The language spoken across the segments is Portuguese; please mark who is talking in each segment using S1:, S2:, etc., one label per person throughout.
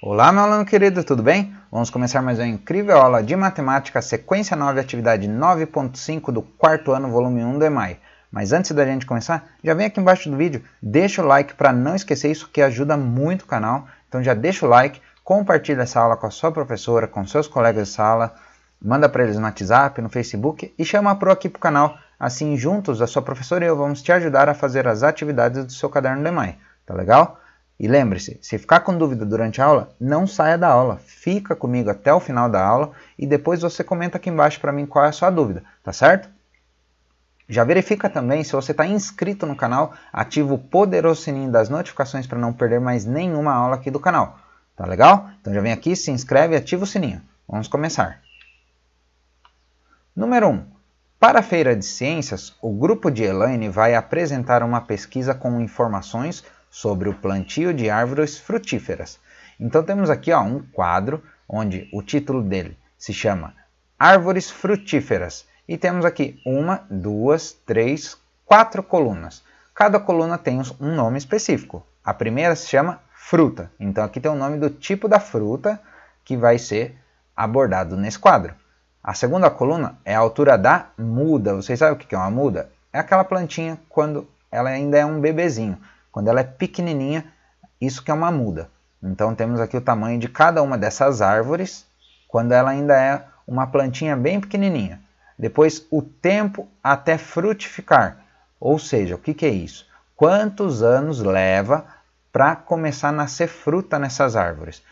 S1: Olá, meu aluno querido, tudo bem? Vamos começar mais uma incrível aula de matemática, sequência 9, atividade 9.5 do quarto ano, volume 1 do EMAI. Mas antes da gente começar, já vem aqui embaixo do vídeo, deixa o like para não esquecer, isso que ajuda muito o canal. Então já deixa o like, compartilha essa aula com a sua professora, com seus colegas de sala, manda para eles no WhatsApp, no Facebook e chama a Pro aqui para o canal. Assim, juntos, a sua professora e eu vamos te ajudar a fazer as atividades do seu caderno do EMAI. Tá legal? E lembre-se, se ficar com dúvida durante a aula, não saia da aula. Fica comigo até o final da aula e depois você comenta aqui embaixo para mim qual é a sua dúvida, tá certo? Já verifica também se você está inscrito no canal, ativa o poderoso sininho das notificações para não perder mais nenhuma aula aqui do canal. Tá legal? Então já vem aqui, se inscreve e ativa o sininho. Vamos começar. Número 1. Um, para a Feira de Ciências, o grupo de Elaine vai apresentar uma pesquisa com informações sobre o plantio de árvores frutíferas. Então temos aqui ó, um quadro onde o título dele se chama Árvores Frutíferas. E temos aqui uma, duas, três, quatro colunas. Cada coluna tem um nome específico. A primeira se chama fruta. Então aqui tem o nome do tipo da fruta que vai ser abordado nesse quadro. A segunda coluna é a altura da muda. Vocês sabem o que é uma muda? É aquela plantinha quando ela ainda é um bebezinho. Quando ela é pequenininha, isso que é uma muda. Então temos aqui o tamanho de cada uma dessas árvores, quando ela ainda é uma plantinha bem pequenininha. Depois o tempo até frutificar, ou seja, o que, que é isso? Quantos anos leva para começar a nascer fruta nessas árvores?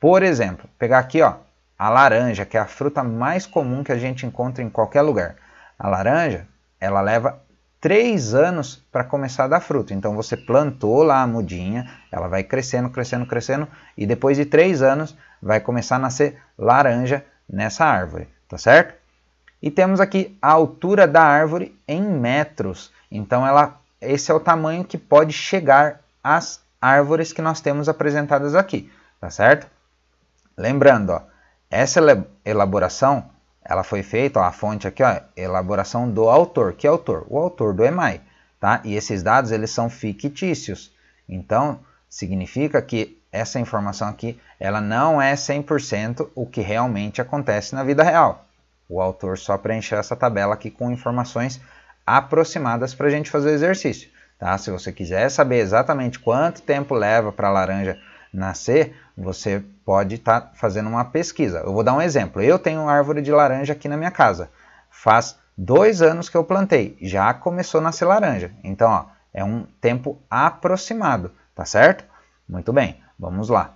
S1: Por exemplo, pegar aqui ó, a laranja, que é a fruta mais comum que a gente encontra em qualquer lugar. A laranja, ela leva três anos para começar a dar fruto. Então você plantou lá a mudinha, ela vai crescendo, crescendo, crescendo, e depois de três anos vai começar a nascer laranja nessa árvore, tá certo? E temos aqui a altura da árvore em metros. Então ela, esse é o tamanho que pode chegar as árvores que nós temos apresentadas aqui, tá certo? Lembrando, ó, essa elaboração ela foi feita, ó, a fonte aqui, ó, elaboração do autor. Que autor? O autor do EMAI, tá? E esses dados, eles são fictícios. Então, significa que essa informação aqui, ela não é 100% o que realmente acontece na vida real. O autor só preencheu essa tabela aqui com informações aproximadas para a gente fazer o exercício. Tá? Se você quiser saber exatamente quanto tempo leva para a laranja nascer, você pode estar tá fazendo uma pesquisa. Eu vou dar um exemplo. Eu tenho uma árvore de laranja aqui na minha casa. Faz dois anos que eu plantei. Já começou a nascer laranja. Então, ó, é um tempo aproximado, tá certo? Muito bem, vamos lá.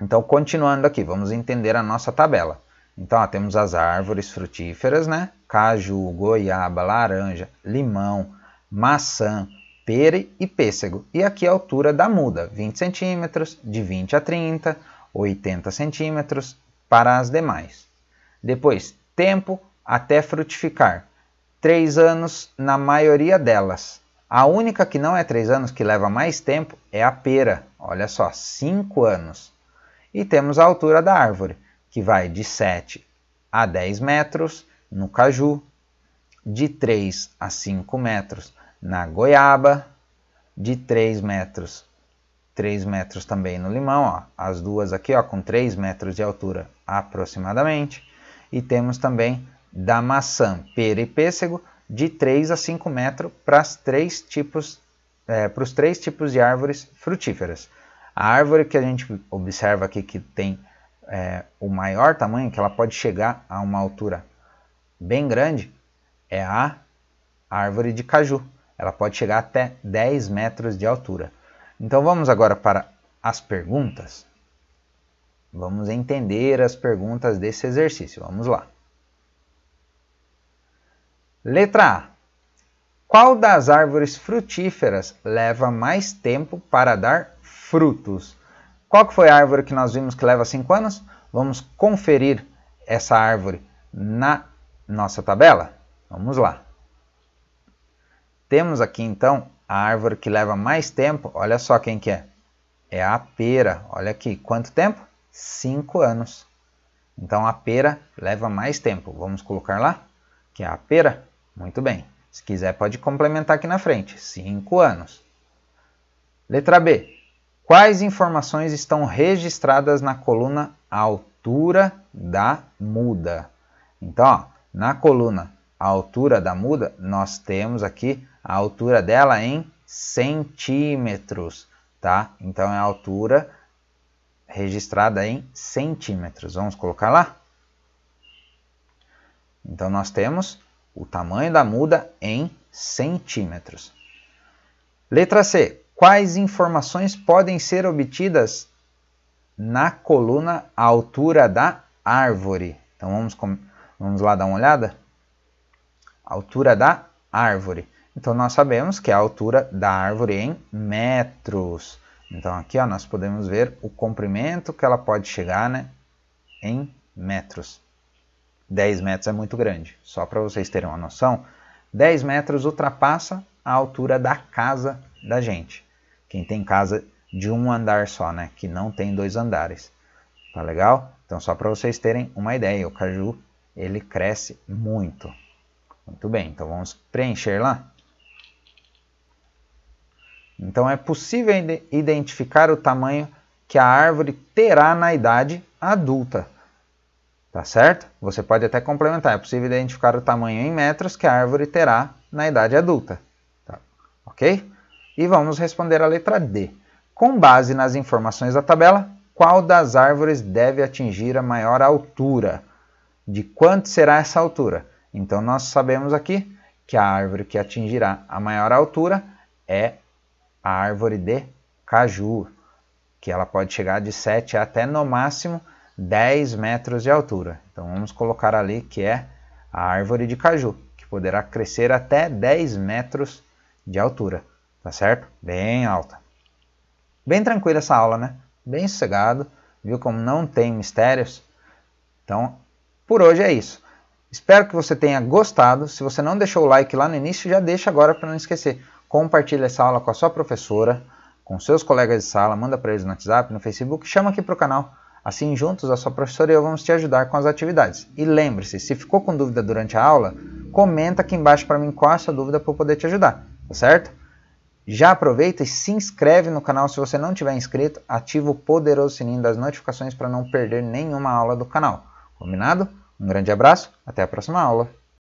S1: Então, continuando aqui, vamos entender a nossa tabela. Então, ó, temos as árvores frutíferas, né? Caju, goiaba, laranja, limão, maçã, pere e pêssego. E aqui a altura da muda, 20 centímetros, de 20 a 30, 80 centímetros para as demais. Depois, tempo até frutificar. 3 anos na maioria delas. A única que não é 3 anos que leva mais tempo é a pera. Olha só, 5 anos. E temos a altura da árvore, que vai de 7 a 10 metros no caju, de 3 a 5 metros na goiaba, de 3 metros. 3 metros também no limão, ó. as duas aqui ó, com 3 metros de altura aproximadamente. E temos também da maçã, pera e pêssego, de 3 a 5 metros para é, os três tipos de árvores frutíferas. A árvore que a gente observa aqui que tem é, o maior tamanho, que ela pode chegar a uma altura bem grande, é a árvore de caju. Ela pode chegar até 10 metros de altura. Então vamos agora para as perguntas. Vamos entender as perguntas desse exercício. Vamos lá. Letra A. Qual das árvores frutíferas leva mais tempo para dar frutos? Qual que foi a árvore que nós vimos que leva 5 anos? Vamos conferir essa árvore na nossa tabela? Vamos lá. Temos aqui então a árvore que leva mais tempo, olha só quem que é. É a pera, olha aqui, quanto tempo? 5 anos. Então a pera leva mais tempo, vamos colocar lá que é a pera, muito bem. Se quiser pode complementar aqui na frente, 5 anos. Letra B, quais informações estão registradas na coluna altura da muda? Então, ó, na coluna altura da muda, nós temos aqui a altura dela é em centímetros, tá? Então é a altura registrada em centímetros. Vamos colocar lá? Então nós temos o tamanho da muda em centímetros. Letra C. Quais informações podem ser obtidas na coluna altura da árvore? Então vamos, vamos lá dar uma olhada? Altura da árvore. Então, nós sabemos que é a altura da árvore em metros. Então, aqui ó, nós podemos ver o comprimento que ela pode chegar né, em metros. 10 metros é muito grande, só para vocês terem uma noção. 10 metros ultrapassa a altura da casa da gente. Quem tem casa de um andar só, né? Que não tem dois andares. Tá legal? Então, só para vocês terem uma ideia, o caju ele cresce muito. Muito bem, então vamos preencher lá. Então é possível identificar o tamanho que a árvore terá na idade adulta. Tá certo? Você pode até complementar. É possível identificar o tamanho em metros que a árvore terá na idade adulta. Tá. Ok? E vamos responder a letra D. Com base nas informações da tabela, qual das árvores deve atingir a maior altura? De quanto será essa altura? Então nós sabemos aqui que a árvore que atingirá a maior altura é a árvore de caju, que ela pode chegar de 7 até no máximo 10 metros de altura. Então vamos colocar ali que é a árvore de caju, que poderá crescer até 10 metros de altura, tá certo? Bem alta. Bem tranquila essa aula, né? Bem sossegado, viu como não tem mistérios? Então, por hoje é isso. Espero que você tenha gostado. Se você não deixou o like lá no início, já deixa agora para não esquecer compartilha essa aula com a sua professora, com seus colegas de sala, manda para eles no WhatsApp, no Facebook, chama aqui para o canal. Assim, juntos, a sua professora e eu vamos te ajudar com as atividades. E lembre-se, se ficou com dúvida durante a aula, comenta aqui embaixo para mim qual a sua dúvida para eu poder te ajudar, tá certo? Já aproveita e se inscreve no canal se você não tiver inscrito, ativa o poderoso sininho das notificações para não perder nenhuma aula do canal. Combinado? Um grande abraço, até a próxima aula.